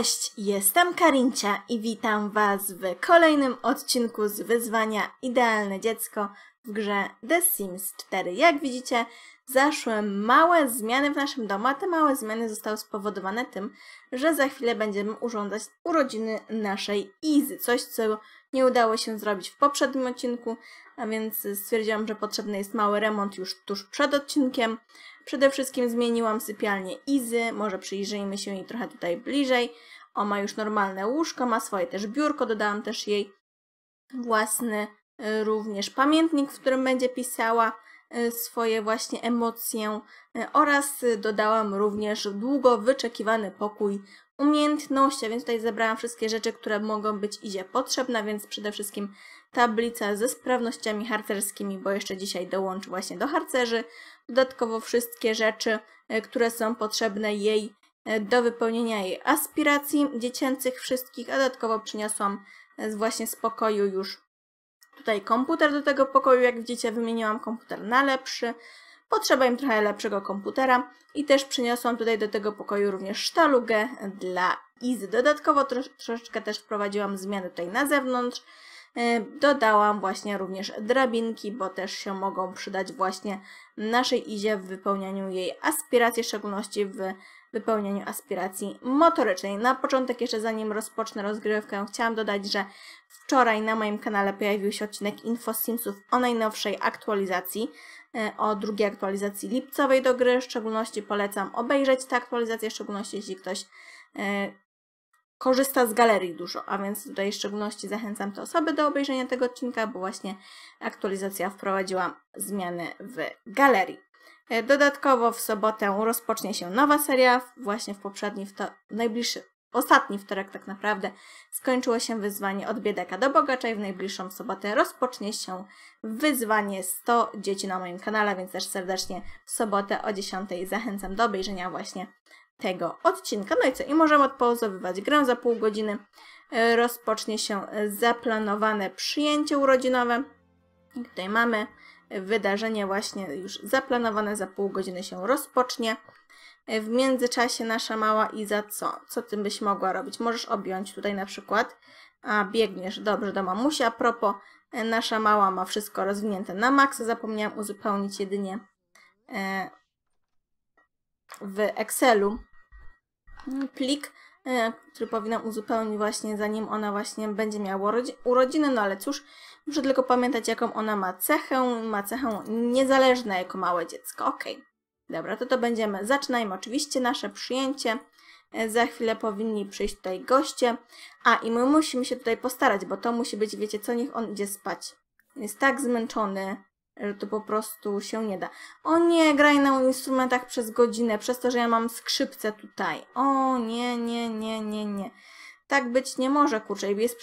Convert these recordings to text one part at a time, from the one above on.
Cześć, jestem Karincia i witam Was w kolejnym odcinku z wyzwania Idealne Dziecko w grze The Sims 4. Jak widzicie, zaszły małe zmiany w naszym domu, a te małe zmiany zostały spowodowane tym, że za chwilę będziemy urządzać urodziny naszej Izy, coś co nie udało się zrobić w poprzednim odcinku, a więc stwierdziłam, że potrzebny jest mały remont już tuż przed odcinkiem. Przede wszystkim zmieniłam sypialnię Izy, może przyjrzyjmy się jej trochę tutaj bliżej. O, ma już normalne łóżko, ma swoje też biurko, dodałam też jej własny e, również pamiętnik, w którym będzie pisała e, swoje właśnie emocje e, oraz dodałam również długo wyczekiwany pokój umiejętności, więc tutaj zebrałam wszystkie rzeczy, które mogą być idzie potrzebne, więc przede wszystkim tablica ze sprawnościami harcerskimi, bo jeszcze dzisiaj dołączy właśnie do harcerzy, dodatkowo wszystkie rzeczy, e, które są potrzebne jej e, do wypełnienia jej aspiracji dziecięcych wszystkich, a dodatkowo przyniosłam e, właśnie z pokoju już tutaj komputer do tego pokoju, jak widzicie wymieniłam komputer na lepszy, Potrzeba im trochę lepszego komputera i też przyniosłam tutaj do tego pokoju również sztalugę dla Izy. Dodatkowo trosz, troszeczkę też wprowadziłam zmiany tutaj na zewnątrz. E, dodałam właśnie również drabinki, bo też się mogą przydać właśnie naszej Izie w wypełnianiu jej aspiracji, w szczególności w wypełnianiu aspiracji motorycznej. Na początek, jeszcze zanim rozpocznę rozgrywkę, chciałam dodać, że wczoraj na moim kanale pojawił się odcinek Info Simsów o najnowszej aktualizacji. E, o drugiej aktualizacji lipcowej do gry. W szczególności polecam obejrzeć tę aktualizację, w szczególności jeśli ktoś e, korzysta z galerii dużo, a więc tutaj w szczególności zachęcam te osoby do obejrzenia tego odcinka, bo właśnie aktualizacja wprowadziła zmiany w galerii. E, dodatkowo w sobotę rozpocznie się nowa seria, właśnie w poprzedni, w to najbliższy ostatni wtorek tak naprawdę, skończyło się wyzwanie od biedaka do bogacza i w najbliższą sobotę rozpocznie się wyzwanie 100 dzieci na moim kanale, więc też serdecznie w sobotę o 10 zachęcam do obejrzenia właśnie tego odcinka. No i co? I możemy odpozowywać grę za pół godziny. E, rozpocznie się zaplanowane przyjęcie urodzinowe. I tutaj mamy wydarzenie właśnie już zaplanowane za pół godziny się rozpocznie. E, w międzyczasie nasza mała Iza co? Co ty byś mogła robić? Możesz objąć tutaj na przykład, a biegniesz dobrze do mamusi. A propos, e, nasza mała ma wszystko rozwinięte na maksa. Zapomniałam uzupełnić jedynie e, w Excelu plik, który powinnam uzupełnić właśnie zanim ona właśnie będzie miała urodziny, no ale cóż, muszę tylko pamiętać jaką ona ma cechę, ma cechę niezależna jako małe dziecko, okej. Okay. Dobra, to to będziemy. Zaczynajmy oczywiście nasze przyjęcie. E, za chwilę powinni przyjść tutaj goście. A, i my musimy się tutaj postarać, bo to musi być, wiecie co, niech on idzie spać. Jest tak zmęczony, że to po prostu się nie da. O nie, graj na instrumentach przez godzinę, przez to, że ja mam skrzypce tutaj. O nie, nie, nie, nie, nie. Tak być nie może, kurczę. Jest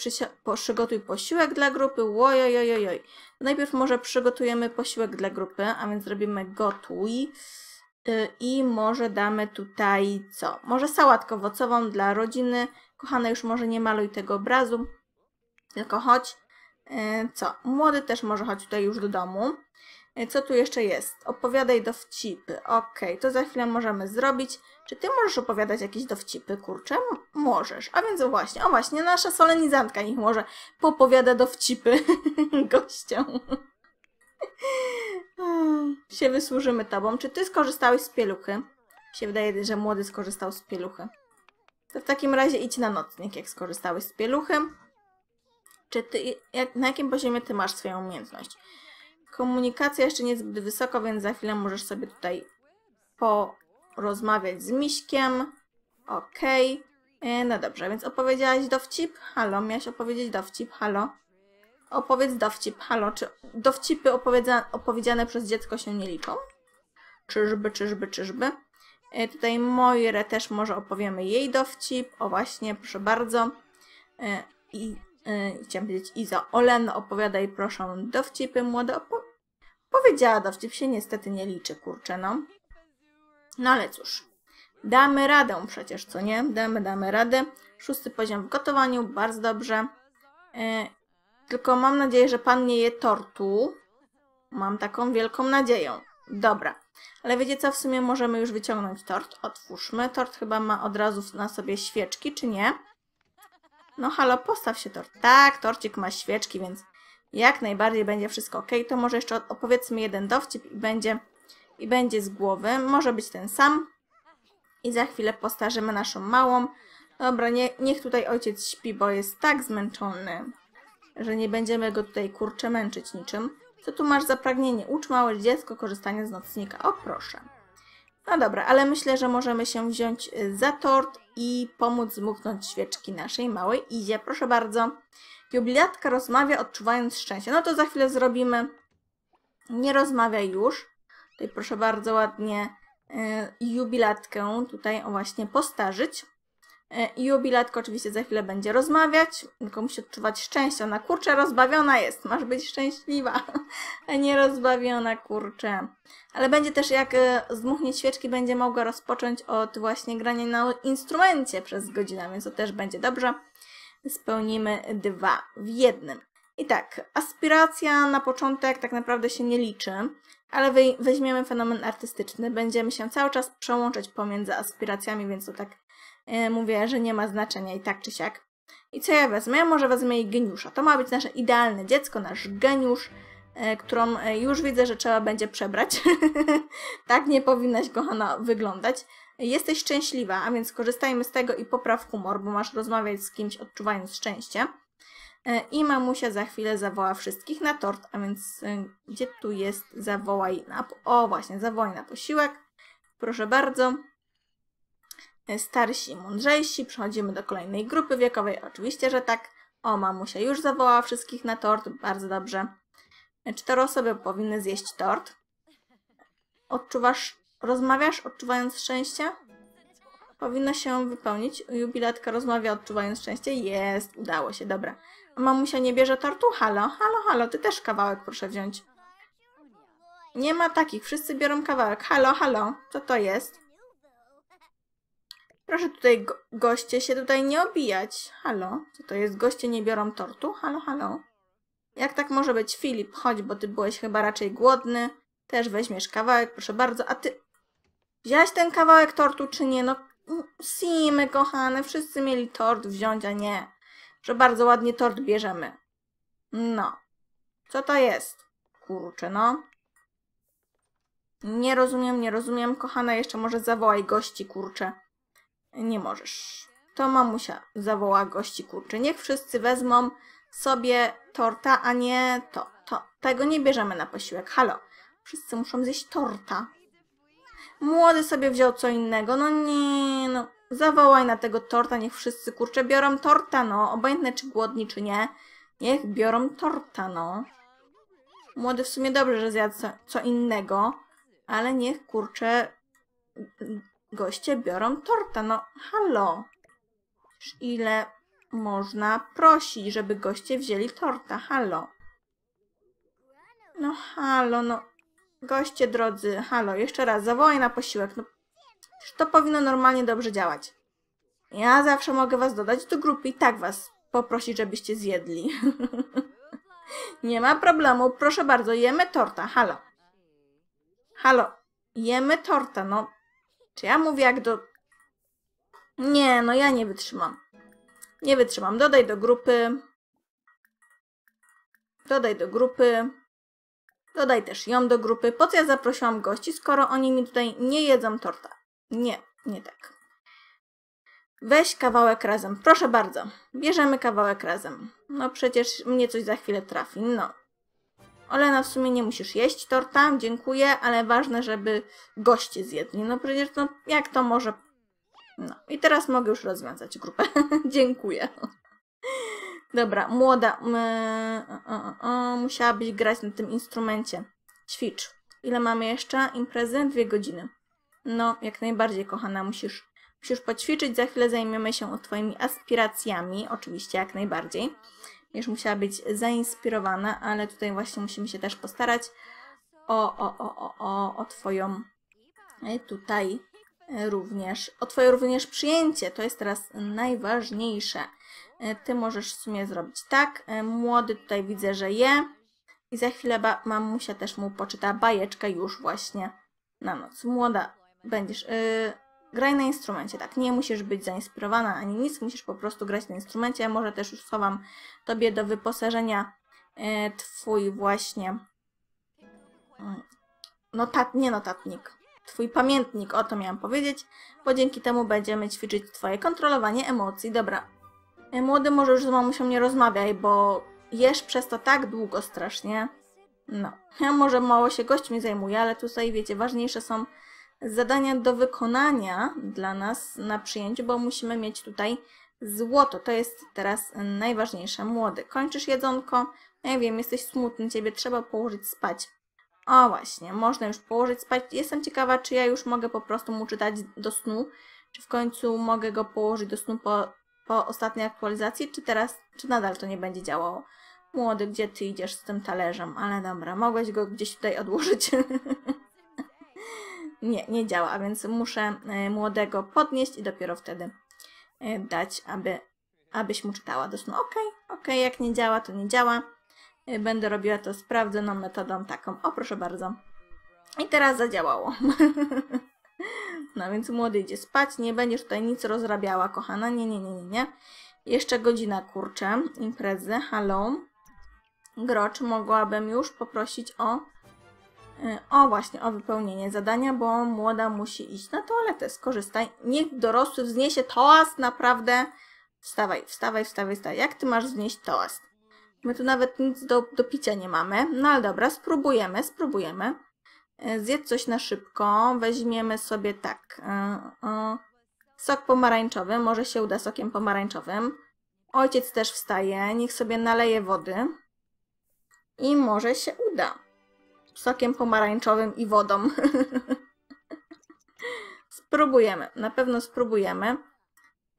przygotuj posiłek dla grupy, łojojojojoj. Najpierw może przygotujemy posiłek dla grupy, a więc zrobimy gotuj. Y, I może damy tutaj co? Może sałatkę owocową dla rodziny. Kochana, już może nie maluj tego obrazu, tylko chodź. Y, co? Młody też może chodź tutaj już do domu. Y, co tu jeszcze jest? Opowiadaj dowcipy. Ok, to za chwilę możemy zrobić. Czy ty możesz opowiadać jakieś dowcipy, kurczę? Możesz. A więc właśnie, o właśnie, nasza solenizantka niech może popowiada dowcipy gościom. Hmm, się wysłużymy tobą. Czy ty skorzystałeś z pieluchy? Się wydaje, że młody skorzystał z pieluchy. To w takim razie idź na nocnik, jak skorzystałeś z pieluchy. Czy ty, jak, na jakim poziomie ty masz swoją umiejętność? Komunikacja jeszcze nie jest zbyt wysoko, więc za chwilę możesz sobie tutaj porozmawiać z miśkiem. Okej. Okay. E, no dobrze, więc opowiedziałaś dowcip? Halo, miałaś opowiedzieć dowcip? Halo? Opowiedz dowcip. Halo, czy dowcipy opowiedziane przez dziecko się nie liczą? Czyżby, czyżby, czyżby. E, tutaj Moire też może opowiemy jej dowcip. O właśnie, proszę bardzo. E, I e, chciałam powiedzieć Iza. Olen, opowiadaj proszę dowcipy młode. Opo powiedziała dowcip, się niestety nie liczy, kurczę no. No ale cóż. Damy radę przecież, co nie? Damy, damy radę. Szósty poziom w gotowaniu, bardzo dobrze. E, tylko mam nadzieję, że pan nie je tortu. Mam taką wielką nadzieję. Dobra. Ale wiecie co, w sumie możemy już wyciągnąć tort. Otwórzmy. Tort chyba ma od razu na sobie świeczki, czy nie? No halo, postaw się tort. Tak, torcik ma świeczki, więc jak najbardziej będzie wszystko ok. To może jeszcze opowiedzmy jeden dowcip i będzie, i będzie z głowy. Może być ten sam. I za chwilę postarzymy naszą małą. Dobra, nie, niech tutaj ojciec śpi, bo jest tak zmęczony że nie będziemy go tutaj kurcze męczyć niczym. Co tu masz za pragnienie? Ucz małe dziecko korzystania z nocnika. O proszę. No dobra, ale myślę, że możemy się wziąć y, za tort i pomóc zmuchnąć świeczki naszej małej Izie. Proszę bardzo. Jubilatka rozmawia, odczuwając szczęście. No to za chwilę zrobimy. Nie rozmawiaj już. Tutaj proszę bardzo ładnie y, jubilatkę tutaj właśnie postarzyć. Jubilatko e, oczywiście za chwilę będzie rozmawiać, tylko musi odczuwać szczęście. Ona kurczę rozbawiona jest, masz być szczęśliwa, a nie rozbawiona kurczę. Ale będzie też jak e, zdmuchnie świeczki, będzie mogła rozpocząć od właśnie grania na instrumencie przez godzinę, więc to też będzie dobrze. Spełnimy dwa w jednym. I tak, aspiracja na początek tak naprawdę się nie liczy, ale weźmiemy fenomen artystyczny. Będziemy się cały czas przełączać pomiędzy aspiracjami, więc to tak E, mówię, że nie ma znaczenia i tak czy siak. I co ja wezmę? Ja może wezmę jej geniusza. To ma być nasze idealne dziecko, nasz geniusz, e, którą e, już widzę, że trzeba będzie przebrać. tak nie powinnaś, kochana, wyglądać. Jesteś szczęśliwa, a więc korzystajmy z tego i popraw humor, bo masz rozmawiać z kimś odczuwając szczęście. I mamusia za chwilę zawoła wszystkich na tort, a więc gdzie tu jest zawołaj na... O właśnie, zawołaj na posiłek. Proszę bardzo. E, starsi, mądrzejsi. Przechodzimy do kolejnej grupy wiekowej. Oczywiście, że tak. O, mamusia już zawołała wszystkich na tort. Bardzo dobrze. E, Cztery osoby powinny zjeść tort. Odczuwasz, rozmawiasz odczuwając szczęście? Powinno się wypełnić. Jubilatka rozmawia odczuwając szczęście. Jest, udało się, dobra. A mamusia nie bierze tortu? Halo, halo, halo, ty też kawałek proszę wziąć. Nie ma takich, wszyscy biorą kawałek. Halo, halo, co to jest? Proszę tutaj go goście się tutaj nie obijać. Halo? Co to jest? Goście nie biorą tortu? Halo, halo? Jak tak może być? Filip, chodź, bo ty byłeś chyba raczej głodny. Też weźmiesz kawałek, proszę bardzo. A ty... Wziąłeś ten kawałek tortu czy nie? No, simy, kochane. Wszyscy mieli tort wziąć, a nie. Że bardzo ładnie tort bierzemy. No. Co to jest? Kurczę, no. Nie rozumiem, nie rozumiem. Kochana, jeszcze może zawołaj gości, kurczę. Nie możesz. To mamusia zawoła gości kurczy. Niech wszyscy wezmą sobie torta, a nie to. to. Tego nie bierzemy na posiłek. Halo. Wszyscy muszą zjeść torta. Młody sobie wziął co innego. No nie, no. Zawołaj na tego torta, niech wszyscy kurcze biorą torta, no. Obojętne czy głodni, czy nie. Niech biorą torta, no. Młody w sumie dobrze, że zjadł co, co innego, ale niech kurcze Goście biorą torta, no halo. Ile można prosić, żeby goście wzięli torta, halo. No halo, no. Goście drodzy, halo, jeszcze raz, zawołaj na posiłek. No, to powinno normalnie dobrze działać. Ja zawsze mogę was dodać do grupy i tak was poprosić, żebyście zjedli. Nie ma problemu, proszę bardzo, jemy torta, halo. Halo, jemy torta, no czy ja mówię jak do... Nie, no ja nie wytrzymam. Nie wytrzymam. Dodaj do grupy. Dodaj do grupy. Dodaj też ją do grupy. Po co ja zaprosiłam gości, skoro oni mi tutaj nie jedzą torta? Nie, nie tak. Weź kawałek razem. Proszę bardzo. Bierzemy kawałek razem. No przecież mnie coś za chwilę trafi. No, Olena, w sumie nie musisz jeść torta, dziękuję, ale ważne, żeby goście zjedli. No przecież, no jak to może... No i teraz mogę już rozwiązać grupę. dziękuję. Dobra, młoda my, o, o, o, musiałabyś grać na tym instrumencie. Ćwicz. Ile mamy jeszcze? Imprezy? Dwie godziny. No, jak najbardziej, kochana, musisz, musisz poćwiczyć. Za chwilę zajmiemy się twoimi aspiracjami, oczywiście, jak najbardziej już musiała być zainspirowana, ale tutaj właśnie musimy się też postarać o, o, o, o, o, o Twoją e, tutaj e, również, o Twoje również przyjęcie. To jest teraz najważniejsze. E, ty możesz w sumie zrobić tak. Młody tutaj widzę, że je. I za chwilę mamusia też mu poczyta bajeczkę już właśnie na noc. Młoda będziesz... Yy, Graj na instrumencie, tak. Nie musisz być zainspirowana ani nic, musisz po prostu grać na instrumencie. Może też już schowam Tobie do wyposażenia e, Twój właśnie mm, notat, nie notatnik, Twój pamiętnik, o to miałam powiedzieć, bo dzięki temu będziemy ćwiczyć Twoje kontrolowanie emocji. Dobra. E, młody może już z mamusią nie rozmawiaj, bo jesz przez to tak długo strasznie. No. Ja może mało się gośćmi zajmuję, ale tutaj, wiecie, ważniejsze są zadania do wykonania dla nas na przyjęciu, bo musimy mieć tutaj złoto. To jest teraz najważniejsze. Młody, kończysz jedzonko? Ja wiem, jesteś smutny, ciebie trzeba położyć spać. O właśnie, można już położyć spać. Jestem ciekawa, czy ja już mogę po prostu mu czytać do snu, czy w końcu mogę go położyć do snu po, po ostatniej aktualizacji, czy teraz, czy nadal to nie będzie działało. Młody, gdzie ty idziesz z tym talerzem? Ale dobra, mogłeś go gdzieś tutaj odłożyć. Nie, nie działa, a więc muszę e, młodego podnieść i dopiero wtedy e, dać, aby, abyś mu czytała do snu. No ok, ok, jak nie działa, to nie działa. E, będę robiła to sprawdzoną metodą taką. O, proszę bardzo. I teraz zadziałało. no więc młody idzie spać, nie będziesz tutaj nic rozrabiała, kochana. Nie, nie, nie, nie, nie. Jeszcze godzina, kurczę, imprezy, halo. Grocz, mogłabym już poprosić o E, o właśnie, o wypełnienie zadania, bo młoda musi iść na toaletę. Skorzystaj. Niech dorosły wzniesie toast, naprawdę. Wstawaj, wstawaj, wstawaj, wstawaj. Jak ty masz wznieść toast? My tu nawet nic do, do picia nie mamy. No ale dobra, spróbujemy, spróbujemy. E, zjedz coś na szybko. Weźmiemy sobie tak. E, sok pomarańczowy. Może się uda sokiem pomarańczowym. Ojciec też wstaje. Niech sobie naleje wody. I może się uda sokiem pomarańczowym i wodą. spróbujemy, na pewno spróbujemy.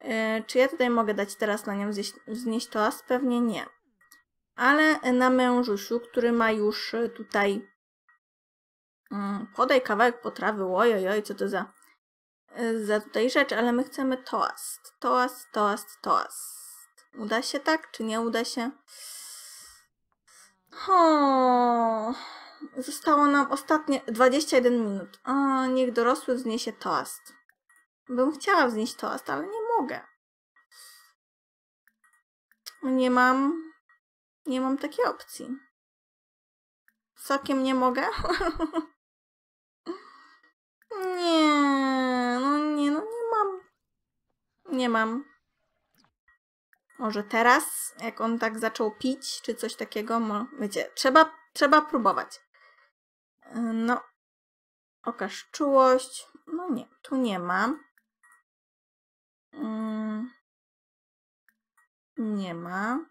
E, czy ja tutaj mogę dać teraz na nią zjeść, znieść toast? Pewnie nie. Ale na mężusiu, który ma już e, tutaj... Mm, podaj kawałek potrawy, ojojoj, co to za... E, za tutaj rzecz, ale my chcemy toast. Toast, toast, toast. Uda się tak, czy nie uda się? Ho. Zostało nam ostatnie 21 minut. A, niech dorosły wzniesie toast. Bym chciała wznieść toast, ale nie mogę. Nie mam... Nie mam takiej opcji. Sokiem nie mogę? nie, no nie, no nie mam. Nie mam. Może teraz, jak on tak zaczął pić, czy coś takiego, wiecie, trzeba, trzeba próbować. No, okaż czułość. No nie, tu nie ma. Mm, nie ma.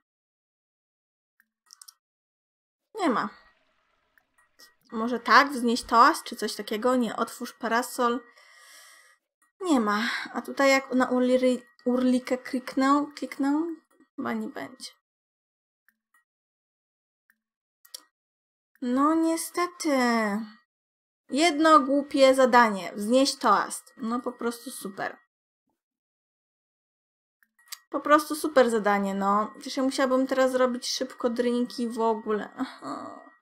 Nie ma. Może tak? Wznieść toast czy coś takiego? Nie, otwórz parasol. Nie ma. A tutaj jak na urlikę kliknę, kliknę? Chyba nie będzie. No niestety. Jedno głupie zadanie. Wznieść toast. No po prostu super. Po prostu super zadanie, no. Przecież ja musiałabym teraz zrobić szybko drinki w ogóle.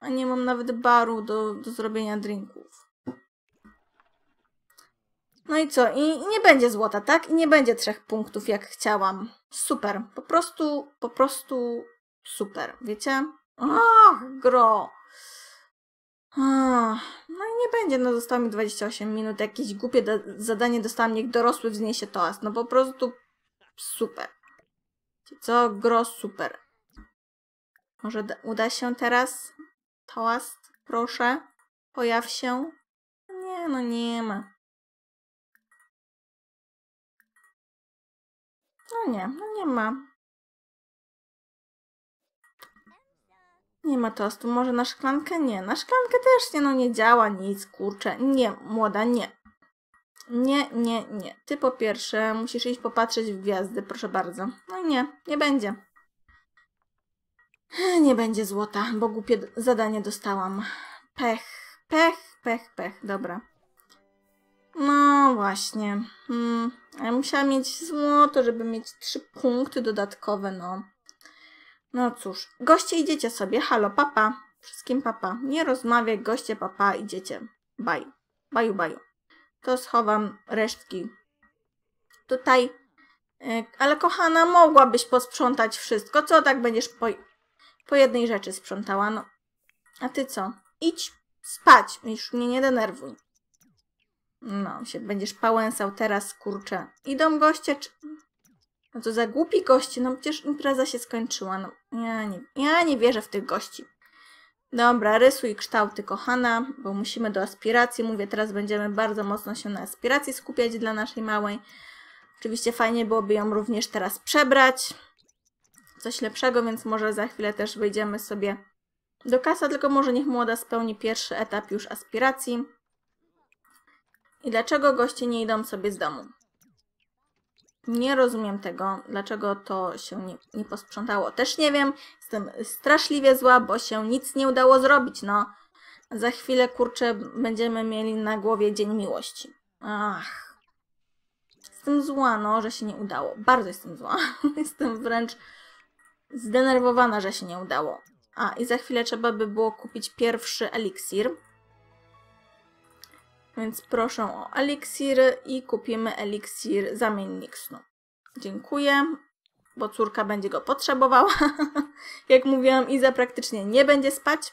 A nie mam nawet baru do, do zrobienia drinków. No i co? I, I nie będzie złota, tak? I nie będzie trzech punktów, jak chciałam. Super. Po prostu, po prostu super. Wiecie? Ach, gro no i nie będzie, no zostało mi 28 minut, jakieś głupie zadanie dostałam, niech dorosły wzniesie toast. No po prostu super. Co? gros super. Może uda się teraz? Toast, proszę. Pojaw się. Nie, no nie ma. No nie, no nie ma. Nie ma tostu, może na szklankę? Nie, na szklankę też nie, no nie działa nic, kurczę. Nie, młoda, nie. Nie, nie, nie. Ty po pierwsze musisz iść popatrzeć w gwiazdy, proszę bardzo. No i nie, nie będzie. Nie będzie złota, bo głupie zadanie dostałam. Pech, pech, pech, pech, dobra. No właśnie. Hmm. Ja musiałam mieć złoto, żeby mieć trzy punkty dodatkowe, no. No cóż, goście idziecie sobie, halo, papa. Wszystkim papa. Nie rozmawiaj, goście, papa, idziecie. Baj. Baju, baju. To schowam resztki. Tutaj. E, ale kochana, mogłabyś posprzątać wszystko. Co tak będziesz po, po jednej rzeczy sprzątała? No. A ty co? Idź spać, już mnie nie denerwuj. No, się będziesz pałęsał teraz, kurczę. Idą goście, czy... No to za głupi goście, no przecież impreza się skończyła. No, ja, nie, ja nie wierzę w tych gości. Dobra, rysuj kształty, kochana, bo musimy do aspiracji. Mówię, teraz będziemy bardzo mocno się na aspiracji skupiać dla naszej małej. Oczywiście fajnie byłoby ją również teraz przebrać. Coś lepszego, więc może za chwilę też wyjdziemy sobie do kasa, tylko może niech młoda spełni pierwszy etap już aspiracji. I dlaczego goście nie idą sobie z domu? Nie rozumiem tego, dlaczego to się nie, nie posprzątało. Też nie wiem, jestem straszliwie zła, bo się nic nie udało zrobić, no. Za chwilę, kurczę, będziemy mieli na głowie Dzień Miłości. Ach. Jestem zła, no, że się nie udało. Bardzo jestem zła. jestem wręcz zdenerwowana, że się nie udało. A, i za chwilę trzeba by było kupić pierwszy eliksir. Więc proszę o eliksir i kupimy eliksir zamiennik snu. Dziękuję, bo córka będzie go potrzebowała. Jak mówiłam, Iza praktycznie nie będzie spać.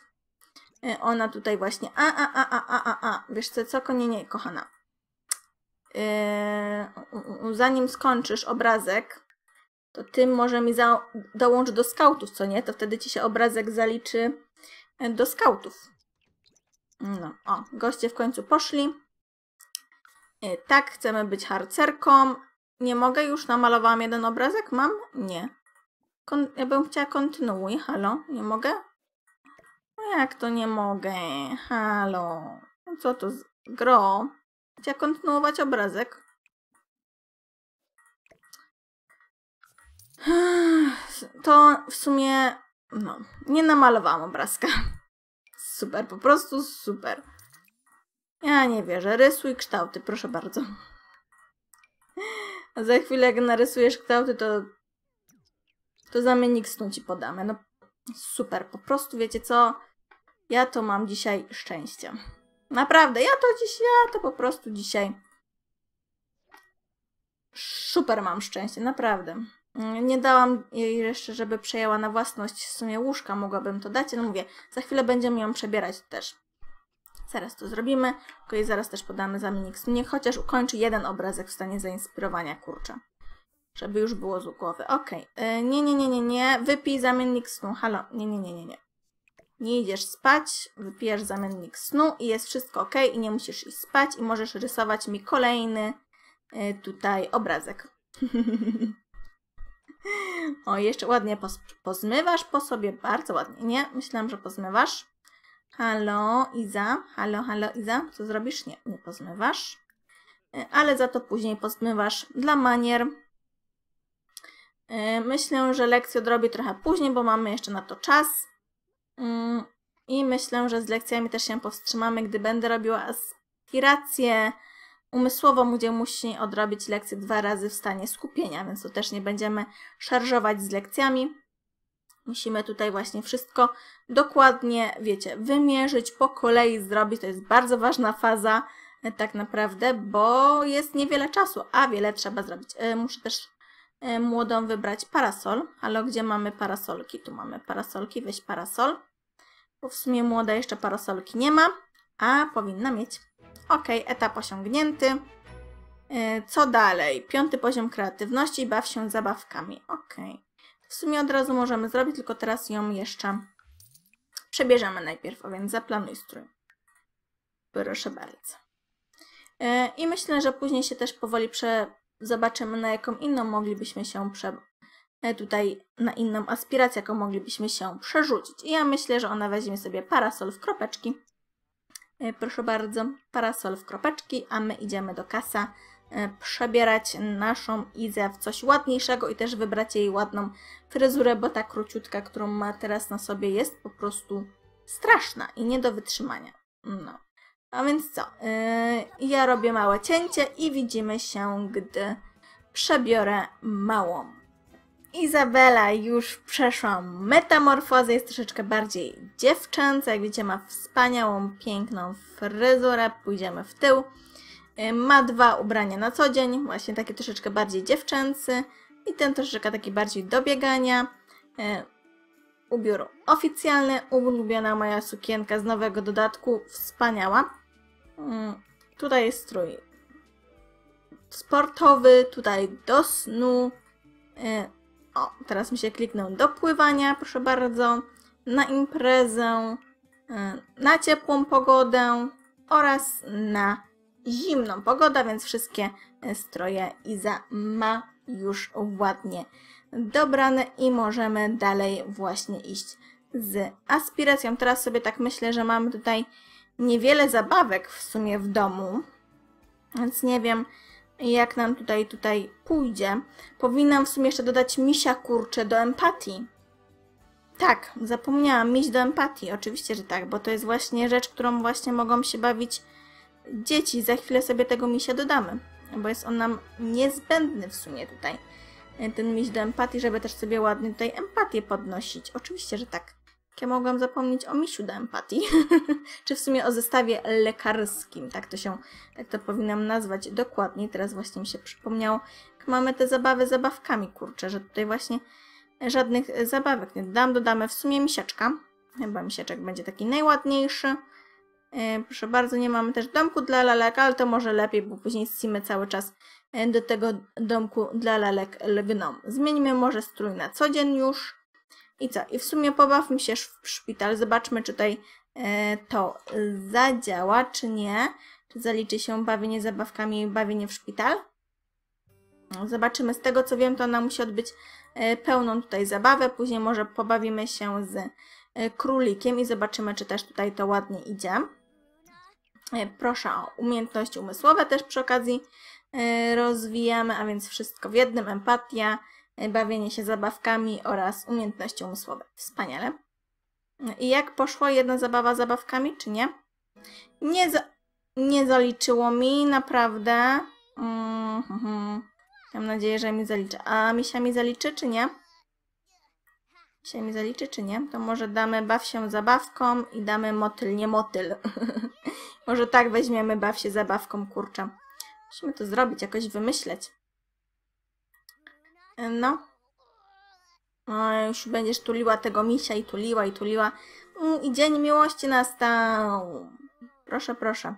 E, ona tutaj właśnie a, a, a, a, a, a, a. Wiesz co, co? Nie, nie, kochana. Yy, zanim skończysz obrazek, to ty może mi dołącz do skautów, co nie? To wtedy ci się obrazek zaliczy e, do skautów. No, o, goście w końcu poszli. E, tak, chcemy być harcerką. Nie mogę, już namalowałam jeden obrazek? Mam? Nie. Kon ja bym chciała kontynuuj. Halo, nie mogę? No jak to nie mogę? Halo. No co to z... Gro. Chciała kontynuować obrazek. To w sumie... No, nie namalowałam obrazka super, po prostu super. Ja nie wierzę. Rysuj kształty, proszę bardzo. A za chwilę jak narysujesz kształty, to to zamiennik snu ci podamy. No super, po prostu wiecie co? Ja to mam dzisiaj szczęście. Naprawdę, ja to dziś, ja to po prostu dzisiaj super mam szczęście, naprawdę. Mm, nie dałam jej jeszcze, żeby przejęła na własność w sumie łóżka, mogłabym to dać. No mówię, za chwilę będziemy ją przebierać też. Zaraz to zrobimy, tylko jej zaraz też podamy zamiennik snu. chociaż ukończy jeden obrazek w stanie zainspirowania, kurczę. Żeby już było z głowy. Okej. Okay. Nie, nie, nie, nie, nie. Wypij zamiennik snu. Halo. Nie, nie, nie, nie, nie. Nie idziesz spać, wypijesz zamiennik snu i jest wszystko ok i nie musisz iść spać i możesz rysować mi kolejny y, tutaj obrazek. O, jeszcze ładnie poz pozmywasz po sobie. Bardzo ładnie, nie? Myślałam, że pozmywasz. Halo, Iza. Halo, halo, Iza. Co zrobisz? Nie, nie pozmywasz. E, ale za to później pozmywasz dla manier. E, myślę, że lekcję odrobię trochę później, bo mamy jeszcze na to czas. Mm, I myślę, że z lekcjami też się powstrzymamy, gdy będę robiła aspirację umysłowo, gdzie musi odrobić lekcję dwa razy w stanie skupienia, więc tu też nie będziemy szarżować z lekcjami. Musimy tutaj właśnie wszystko dokładnie, wiecie, wymierzyć, po kolei zrobić. To jest bardzo ważna faza e, tak naprawdę, bo jest niewiele czasu, a wiele trzeba zrobić. E, muszę też e, młodą wybrać parasol. ale gdzie mamy parasolki? Tu mamy parasolki, weź parasol. Bo w sumie młoda jeszcze parasolki nie ma, a powinna mieć. Ok, etap osiągnięty. E, co dalej? Piąty poziom kreatywności, baw się zabawkami. Ok. W sumie od razu możemy zrobić, tylko teraz ją jeszcze przebierzemy najpierw, a więc zaplanuj strój. Proszę bardzo. E, I myślę, że później się też powoli prze... zobaczymy, na jaką inną moglibyśmy się prze... E, tutaj, na inną aspirację, jaką moglibyśmy się przerzucić. I ja myślę, że ona weźmie sobie parasol w kropeczki E, proszę bardzo, parasol w kropeczki, a my idziemy do kasa e, przebierać naszą Izę w coś ładniejszego i też wybrać jej ładną fryzurę, bo ta króciutka, którą ma teraz na sobie jest po prostu straszna i nie do wytrzymania. No. A więc co? Yy, ja robię małe cięcie i widzimy się, gdy przebiorę małą. Izabela już przeszła metamorfozę, jest troszeczkę bardziej dziewczęca. Jak widzicie, ma wspaniałą, piękną fryzurę. Pójdziemy w tył. Y, ma dwa ubrania na co dzień, właśnie taki troszeczkę bardziej dziewczęcy i ten troszeczkę taki bardziej do biegania. Y, ubiór oficjalny, ulubiona moja sukienka z nowego dodatku, wspaniała. Mm, tutaj jest strój sportowy, tutaj do snu, y, o, teraz mi się kliknął do pływania, proszę bardzo, na imprezę, e, na ciepłą pogodę oraz na zimną pogodę, więc wszystkie e, stroje Iza ma już ładnie dobrane i możemy dalej właśnie iść z aspiracją. Teraz sobie tak myślę, że mamy tutaj niewiele zabawek w sumie w domu, więc nie wiem, jak nam tutaj, tutaj pójdzie. Powinnam w sumie jeszcze dodać misia kurcze do empatii. Tak, zapomniałam, miś do empatii, oczywiście, że tak, bo to jest właśnie rzecz, którą właśnie mogą się bawić dzieci. Za chwilę sobie tego misia dodamy, bo jest on nam niezbędny w sumie tutaj, e, ten miś do empatii, żeby też sobie ładnie tutaj empatię podnosić. Oczywiście, że tak. Ja mogłam zapomnieć o misiu empatii czy w sumie o zestawie lekarskim, tak to się, tak to powinnam nazwać dokładniej, teraz właśnie mi się przypomniało, mamy te zabawy zabawkami, kurczę, że tutaj właśnie żadnych zabawek nie dodam, dodamy w sumie misiaczka, chyba misiaczek będzie taki najładniejszy, e, proszę bardzo, nie mamy też domku dla lalek, ale to może lepiej, bo później ścimy cały czas e, do tego domku dla lalek lgną. Zmienimy może strój na codzień już, i co? I w sumie pobawmy się w szpital. Zobaczmy, czy tutaj e, to zadziała, czy nie. Czy zaliczy się bawienie zabawkami i bawienie w szpital? No, zobaczymy. Z tego co wiem, to ona musi odbyć e, pełną tutaj zabawę. Później może pobawimy się z e, królikiem i zobaczymy, czy też tutaj to ładnie idzie. Proszę o umiejętności umysłowe też przy okazji rozwijamy, a więc wszystko w jednym, empatia, bawienie się zabawkami oraz umiejętności umysłowe. Wspaniale. I jak poszła jedna zabawa zabawkami, czy nie? Nie, za nie zaliczyło mi, naprawdę. Mm -hmm. Mam nadzieję, że mi zaliczy. A misia mi zaliczy, czy nie? Misia mi zaliczy, czy nie? To może damy baw się zabawką i damy motyl, nie motyl. może tak weźmiemy baw się zabawką, kurczę. Musimy to zrobić, jakoś wymyśleć. No. O, no, już będziesz tuliła tego misia i tuliła i tuliła. Mm, I dzień miłości nastał. Proszę, proszę.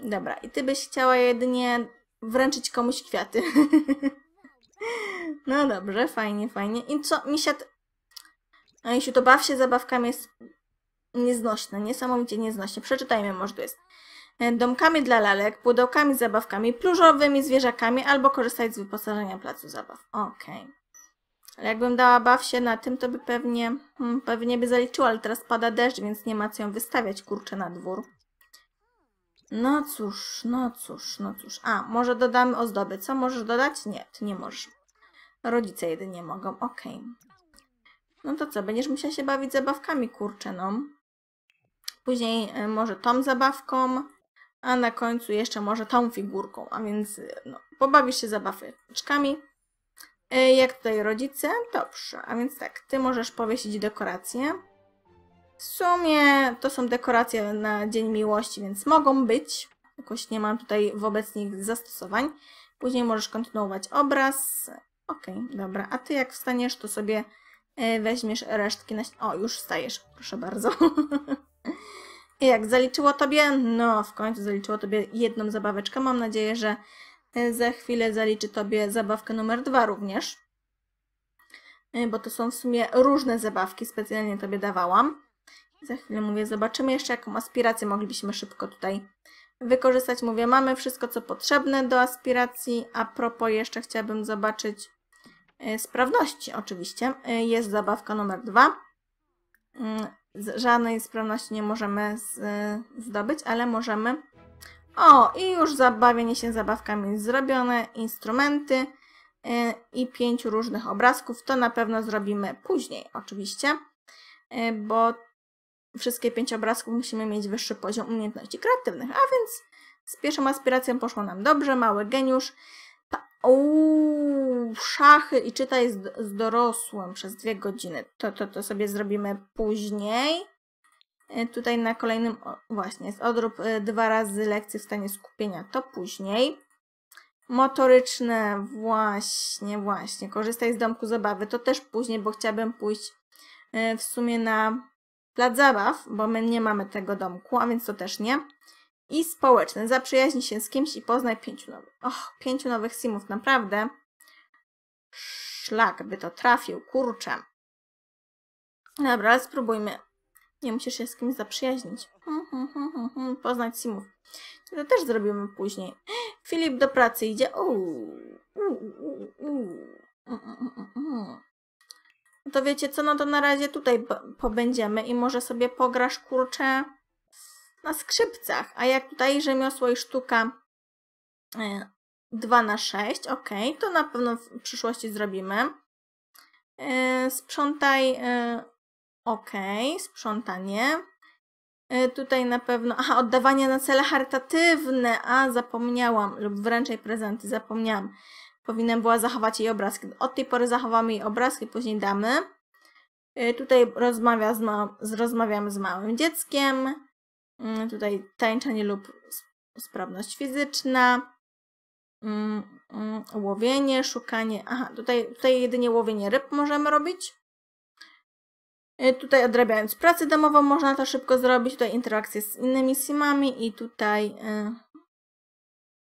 Dobra, i ty byś chciała jedynie wręczyć komuś kwiaty. no dobrze, fajnie, fajnie. I co, misia... A jeśli to baw się zabawkami jest nieznośne, niesamowicie nieznośne. Przeczytajmy, może tu jest. E, domkami dla lalek, pudełkami z zabawkami plużowymi, zwierzakami albo korzystać z wyposażenia placu zabaw. Okej. Okay. Ale jakbym dała baw się na tym, to by pewnie, hmm, pewnie by zaliczyła, ale teraz pada deszcz, więc nie ma co ją wystawiać, kurczę, na dwór. No cóż, no cóż, no cóż. A, może dodamy ozdoby. Co możesz dodać? Nie, ty nie możesz. Rodzice jedynie mogą, okej. Okay. No to co, będziesz musiała się bawić zabawkami, kurczę, no. Później y, może tą zabawką, a na końcu jeszcze może tą figurką, a więc y, no, pobawisz się zabaweczkami. Y, jak tutaj rodzice? Dobrze, a więc tak, ty możesz powiesić dekoracje. W sumie to są dekoracje na Dzień Miłości, więc mogą być. Jakoś nie mam tutaj wobec nich zastosowań. Później możesz kontynuować obraz. Okej, okay, dobra. A ty jak wstaniesz, to sobie y, weźmiesz resztki na... O, już wstajesz, proszę bardzo. I jak zaliczyło Tobie? No, w końcu zaliczyło Tobie jedną zabaweczkę. Mam nadzieję, że e, za chwilę zaliczy Tobie zabawkę numer dwa również. E, bo to są w sumie różne zabawki, specjalnie Tobie dawałam. Za chwilę mówię, zobaczymy jeszcze jaką aspirację moglibyśmy szybko tutaj wykorzystać. Mówię, mamy wszystko co potrzebne do aspiracji. A propos jeszcze chciałabym zobaczyć e, sprawności oczywiście. Jest zabawka numer dwa mm, żadnej sprawności nie możemy z, zdobyć, ale możemy... O, i już zabawienie się zabawkami zrobione, instrumenty y, i pięciu różnych obrazków. To na pewno zrobimy później oczywiście, y, bo wszystkie pięć obrazków musimy mieć wyższy poziom umiejętności kreatywnych. A więc z pierwszą aspiracją poszło nam dobrze, mały geniusz. Uuu szachy i czytaj z, z dorosłym przez dwie godziny. To, to, to sobie zrobimy później. E, tutaj na kolejnym, właśnie, jest odrób e, dwa razy lekcje w stanie skupienia, to później. Motoryczne, właśnie, właśnie, korzystaj z domku zabawy, to też później, bo chciałabym pójść e, w sumie na plac zabaw, bo my nie mamy tego domku, a więc to też nie. I społeczny, zaprzyjaźnij się z kimś i poznaj pięciu nowych. Och, pięciu nowych simów, naprawdę. Szlak by to trafił, kurczę. Dobra, ale spróbujmy. Nie musisz się z kimś zaprzyjaźnić. Hmm, hmm, hmm, poznać Simów. To też zrobimy później. Filip do pracy idzie. Uuu, to wiecie co, no to na razie tutaj pobędziemy i może sobie pograsz, kurczę, na skrzypcach. A jak tutaj rzemiosło i sztuka e, 2 na 6, ok, to na pewno w przyszłości zrobimy. Yy, sprzątaj, yy, e, ok, sprzątanie. Yy, tutaj na pewno, aha, oddawanie na cele charytatywne, a zapomniałam, lub jej prezenty, zapomniałam. Powinnam była zachować jej obrazki. Od tej pory zachowamy jej obrazki, później damy. Tutaj rozmawia z ma z, rozmawiamy z małym dzieckiem. Mm, tutaj tańczenie lub sprawność fizyczna Mm, mm, łowienie, szukanie. Aha, tutaj, tutaj jedynie łowienie ryb możemy robić. Y, tutaj odrabiając pracę domową można to szybko zrobić. Tutaj interakcje z innymi simami i tutaj... Y,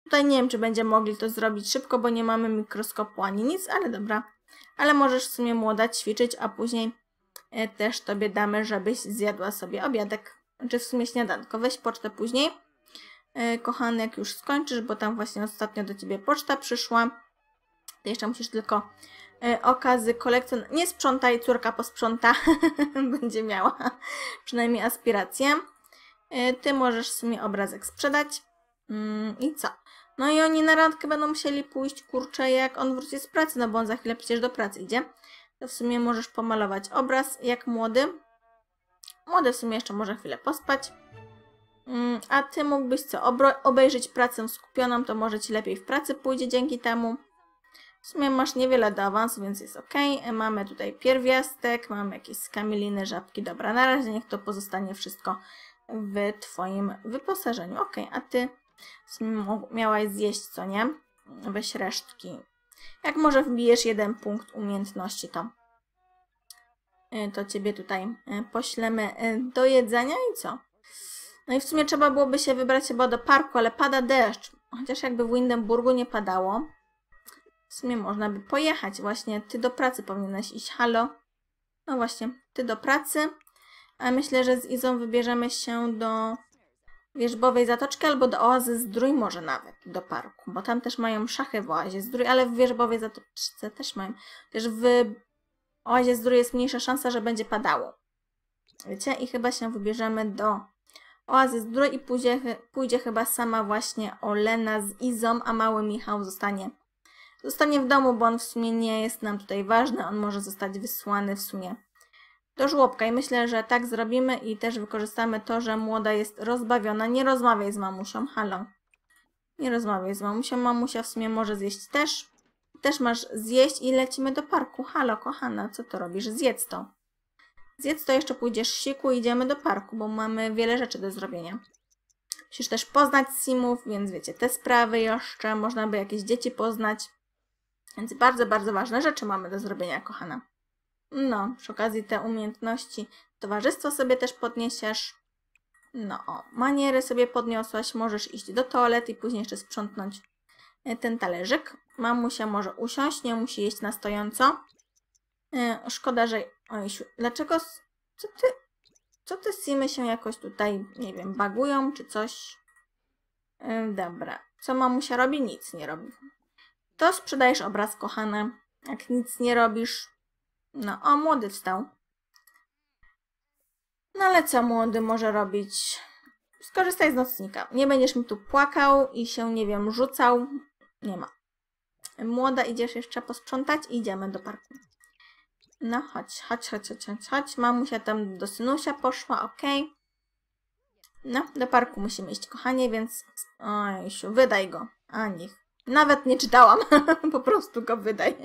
tutaj nie wiem, czy będziemy mogli to zrobić szybko, bo nie mamy mikroskopu ani nic, ale dobra. Ale możesz w sumie młoda ćwiczyć, a później y, też Tobie damy, żebyś zjadła sobie obiadek. Czy znaczy w sumie śniadanko. Weź pocztę później. E, kochany, jak już skończysz, bo tam właśnie ostatnio do Ciebie poczta przyszła. Ty jeszcze musisz tylko e, okazy, kolekcjon... Nie sprzątaj, córka posprząta, będzie miała przynajmniej aspirację. E, ty możesz w sumie obrazek sprzedać. Mm, I co? No i oni na randkę będą musieli pójść, kurczę, jak on wróci z pracy, no bo on za chwilę przecież do pracy idzie. To w sumie możesz pomalować obraz jak młody. Młody w sumie jeszcze może chwilę pospać. Mm, a ty mógłbyś co, obejrzeć pracę skupioną, to może ci lepiej w pracy pójdzie dzięki temu. W sumie masz niewiele do awansu, więc jest ok. E, mamy tutaj pierwiastek, mamy jakieś skamiliny, żabki. Dobra, na razie niech to pozostanie wszystko w twoim wyposażeniu. Ok, a ty miałaś zjeść, co nie? Weź resztki. Jak może wbijesz jeden punkt umiejętności, to, e, to ciebie tutaj e, poślemy do jedzenia i co? No i w sumie trzeba byłoby się wybrać chyba do parku, ale pada deszcz. Chociaż jakby w Windenburgu nie padało. W sumie można by pojechać właśnie. Ty do pracy powinieneś iść. Halo? No właśnie, ty do pracy. A myślę, że z Izą wybierzemy się do Wierzbowej Zatoczki albo do Oazy Zdrój może nawet, do parku. Bo tam też mają szachy w Oazie Zdrój, ale w Wierzbowej Zatoczce też mają. Też w Oazie Zdrój jest mniejsza szansa, że będzie padało. Wiecie? I chyba się wybierzemy do Oazy Zdrój i pójdzie, pójdzie chyba sama właśnie Olena z Izą, a mały Michał zostanie. Zostanie w domu, bo on w sumie nie jest nam tutaj ważny, on może zostać wysłany w sumie do żłobka i myślę, że tak zrobimy i też wykorzystamy to, że młoda jest rozbawiona. Nie rozmawiaj z mamusią, halo. Nie rozmawiaj z mamusią, mamusia w sumie może zjeść też. Też masz zjeść i lecimy do parku. Halo, kochana, co to robisz? Zjedz to. Zjedz to jeszcze pójdziesz siku i idziemy do parku, bo mamy wiele rzeczy do zrobienia. Musisz też poznać simów, więc wiecie, te sprawy jeszcze, można by jakieś dzieci poznać. Więc bardzo, bardzo ważne rzeczy mamy do zrobienia, kochana. No, przy okazji te umiejętności, towarzystwo sobie też podniesiesz. No, maniery sobie podniosłaś, możesz iść do toalet i później jeszcze sprzątnąć e, ten talerzyk. Mamusia może usiąść, nie musi jeść na stojąco. E, szkoda, że Oj, dlaczego... Co ty... Co te simy się jakoś tutaj, nie wiem, bagują czy coś? Yy, dobra. Co mamusia robi? Nic nie robi. To sprzedajesz obraz, kochane. Jak nic nie robisz... No, o, młody wstał. No ale co młody może robić? Skorzystaj z nocnika. Nie będziesz mi tu płakał i się, nie wiem, rzucał. Nie ma. Młoda, idziesz jeszcze posprzątać? Idziemy do parku. No chodź, chodź, chodź, chodź, chodź, chodź. Mamusia tam do synusia poszła, okej. Okay. No, do parku musimy iść, kochanie, więc... Ojsiu, wydaj go. A niech. Nawet nie czytałam, po prostu go wydaj.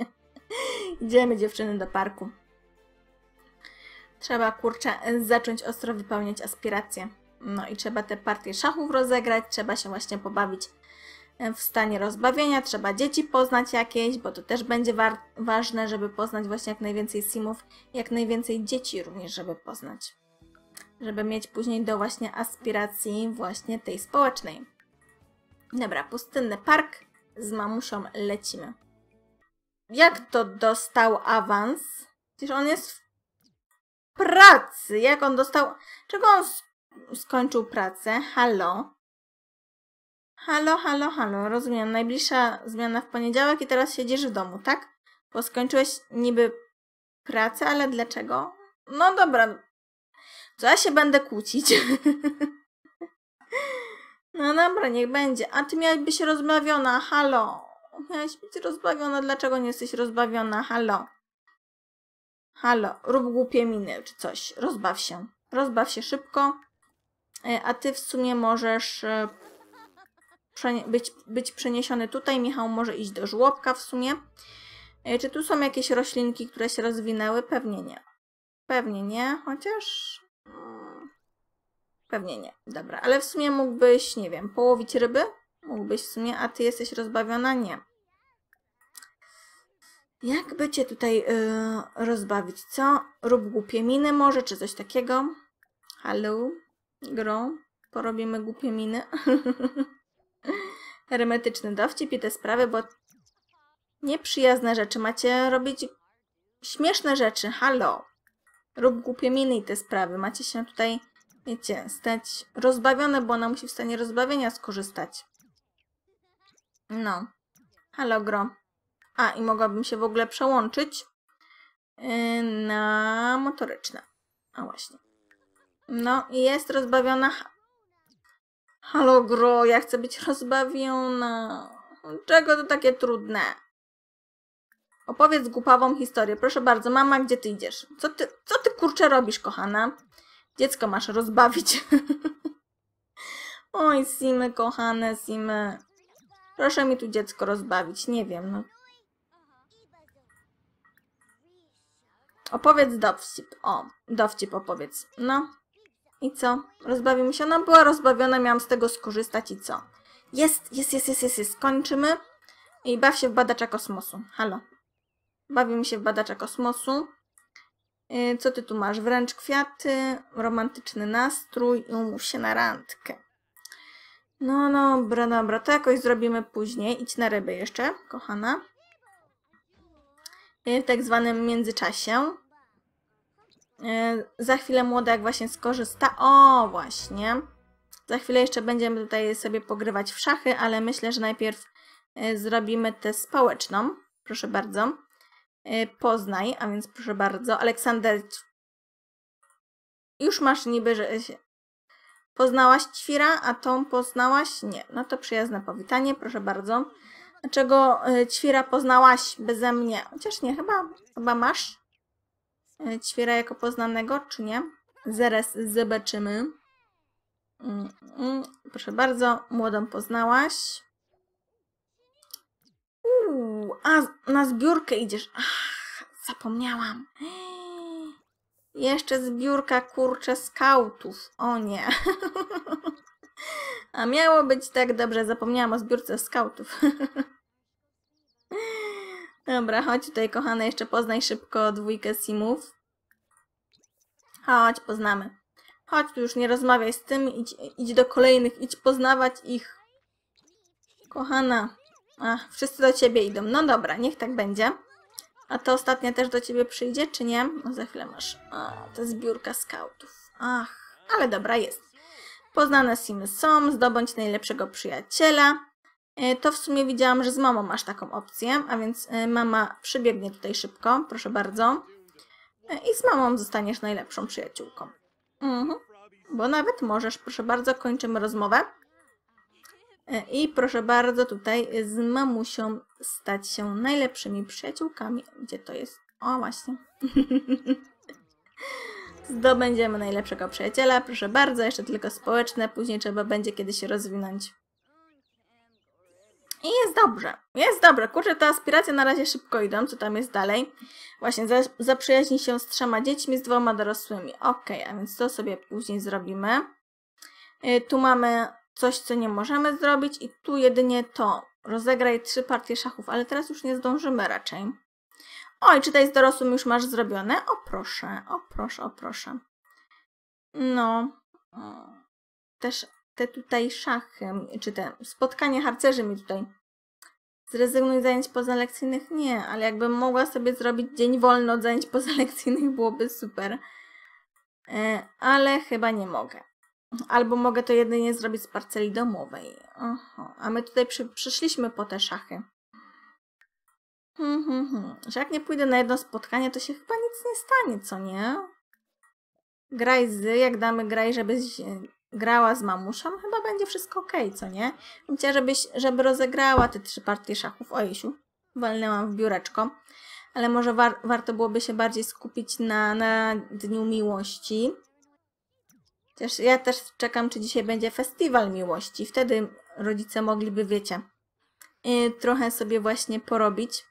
Idziemy dziewczyny do parku. Trzeba, kurczę, zacząć ostro wypełniać aspiracje. No i trzeba te partie szachów rozegrać, trzeba się właśnie pobawić E, w stanie rozbawienia, trzeba dzieci poznać jakieś, bo to też będzie ważne, żeby poznać właśnie jak najwięcej simów, jak najwięcej dzieci również, żeby poznać. Żeby mieć później do właśnie aspiracji właśnie tej społecznej. Dobra, pustynny park, z mamusią lecimy. Jak to dostał awans? Przecież on jest w pracy. Jak on dostał... Czego on skończył pracę? Halo? Halo, halo, halo, rozumiem. Najbliższa zmiana w poniedziałek i teraz siedzisz w domu, tak? Bo skończyłeś niby pracę, ale dlaczego? No dobra, co ja się będę kłócić? no dobra, niech będzie. A ty miałaś być rozbawiona, halo. Miałaś być rozbawiona, dlaczego nie jesteś rozbawiona, halo? Halo, rób głupie miny czy coś, rozbaw się. Rozbaw się szybko, e, a ty w sumie możesz e, być, być przeniesiony tutaj. Michał może iść do żłobka w sumie. E, czy tu są jakieś roślinki, które się rozwinęły? Pewnie nie. Pewnie nie, chociaż... Mm, pewnie nie. Dobra, ale w sumie mógłbyś, nie wiem, połowić ryby? Mógłbyś w sumie, a ty jesteś rozbawiona? Nie. Jakby cię tutaj yy, rozbawić, co? Rób głupie miny może, czy coś takiego? Halo? Gro? Porobimy głupie miny? hermetyczny dowcip i te sprawy, bo nieprzyjazne rzeczy macie robić śmieszne rzeczy, halo. Rób głupie miny i te sprawy. Macie się tutaj, wiecie, stać rozbawione, bo ona musi w stanie rozbawienia skorzystać. No. Halo, gro. A, i mogłabym się w ogóle przełączyć yy, na motoryczne. A właśnie. No, i jest rozbawiona. Halo gro, ja chcę być rozbawiona. Czego to takie trudne? Opowiedz głupawą historię. Proszę bardzo, mama, gdzie ty idziesz? Co ty, co ty kurczę robisz, kochana? Dziecko masz rozbawić. Oj, Simy, kochane Simy. Proszę mi tu dziecko rozbawić. Nie wiem, no. Opowiedz dowcip. O, dowcip opowiedz. No. I co? Rozbawi mi się? Ona była rozbawiona, miałam z tego skorzystać i co? Jest, jest, jest, jest, jest, jest. Kończymy. I baw się w badacza kosmosu. Halo. mi się w badacza kosmosu. Yy, co ty tu masz? Wręcz kwiaty, romantyczny nastrój i umów się na randkę. No, no, dobra, dobra, to jakoś zrobimy później. Idź na ryby jeszcze, kochana. Yy, w tak zwanym międzyczasie. E, za chwilę jak właśnie skorzysta. O, właśnie. Za chwilę jeszcze będziemy tutaj sobie pogrywać w szachy, ale myślę, że najpierw e, zrobimy tę społeczną. Proszę bardzo. E, poznaj, a więc proszę bardzo. Aleksander, już masz niby, że się... poznałaś ćwira, a tą poznałaś? Nie. No to przyjazne powitanie, proszę bardzo. Dlaczego ćwira poznałaś beze mnie? Chociaż nie, chyba, chyba masz. E, ćwiera jako poznanego, czy nie? Zaraz zobaczymy. Mm, mm, proszę bardzo, młodą poznałaś. Uuu, a na zbiórkę idziesz. Ach, zapomniałam. Jeszcze zbiórka, kurczę, skautów. O nie. A miało być tak dobrze, zapomniałam o zbiórce skautów. Dobra, chodź tutaj, kochana, jeszcze poznaj szybko dwójkę simów. Chodź, poznamy. Chodź, tu już nie rozmawiaj z tym, idź, idź do kolejnych, idź poznawać ich. Kochana, Ach, wszyscy do ciebie idą. No dobra, niech tak będzie. A to ostatnia też do ciebie przyjdzie, czy nie? No za chwilę masz. A, to zbiórka skautów. Ach, ale dobra, jest. Poznane simy są, zdobądź najlepszego przyjaciela. E, to w sumie widziałam, że z mamą masz taką opcję, a więc e, mama przybiegnie tutaj szybko, proszę bardzo. E, I z mamą zostaniesz najlepszą przyjaciółką. Mhm. Bo nawet możesz, proszę bardzo, kończymy rozmowę. I proszę bardzo, tutaj z mamusią stać się najlepszymi przyjaciółkami. Gdzie to jest? O, właśnie. Zdobędziemy najlepszego przyjaciela. Proszę bardzo, jeszcze tylko społeczne. Później trzeba będzie kiedyś rozwinąć i jest dobrze. Jest dobrze. Kurczę, te aspiracje na razie szybko idą. Co tam jest dalej? Właśnie, zaprzyjaźni się z trzema dziećmi, z dwoma dorosłymi. Ok, a więc to sobie później zrobimy. Y, tu mamy coś, co nie możemy zrobić i tu jedynie to. Rozegraj trzy partie szachów, ale teraz już nie zdążymy raczej. Oj, czy tutaj z dorosłym już masz zrobione? O proszę, o proszę, o proszę. No. Też te tutaj szachy, czy te spotkanie harcerzy mi tutaj. Zrezygnuj z zajęć pozalekcyjnych? Nie, ale jakbym mogła sobie zrobić dzień wolny od zajęć pozalekcyjnych, byłoby super. E, ale chyba nie mogę. Albo mogę to jedynie zrobić z parceli domowej. Oho, a my tutaj przy, przyszliśmy po te szachy. Hmm, hmm, hmm. Że jak nie pójdę na jedno spotkanie, to się chyba nic nie stanie, co nie? Graj z, jak damy graj, żeby grała z mamuszą, no chyba będzie wszystko ok, co nie? Chciała, żebyś, żeby rozegrała te trzy partie szachów. Ojsiu, walnęłam w biureczko. Ale może war warto byłoby się bardziej skupić na, na Dniu Miłości. Chociaż ja też czekam, czy dzisiaj będzie festiwal miłości. Wtedy rodzice mogliby, wiecie, y, trochę sobie właśnie porobić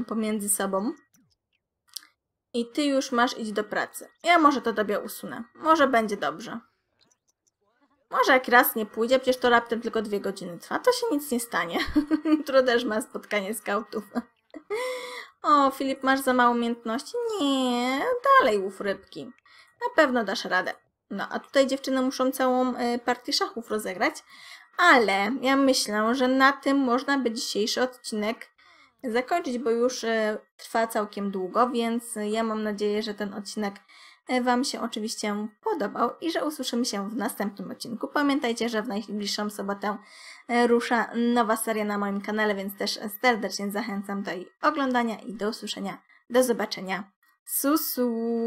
y, pomiędzy sobą. I ty już masz iść do pracy. Ja może to tobie usunę. Może będzie dobrze. Może jak raz nie pójdzie, przecież to raptem tylko dwie godziny trwa, to się nic nie stanie. Jutro też ma spotkanie skautów. o, Filip, masz za mało umiejętności? Nie, dalej łów rybki. Na pewno dasz radę. No, a tutaj dziewczyny muszą całą y, partię szachów rozegrać, ale ja myślę, że na tym można by dzisiejszy odcinek zakończyć, bo już y, trwa całkiem długo, więc y, ja mam nadzieję, że ten odcinek E, Wam się oczywiście podobał i że usłyszymy się w następnym odcinku. Pamiętajcie, że w najbliższą sobotę e, rusza nowa seria na moim kanale, więc też serdecznie zachęcam do jej oglądania i do usłyszenia. Do zobaczenia. Susu!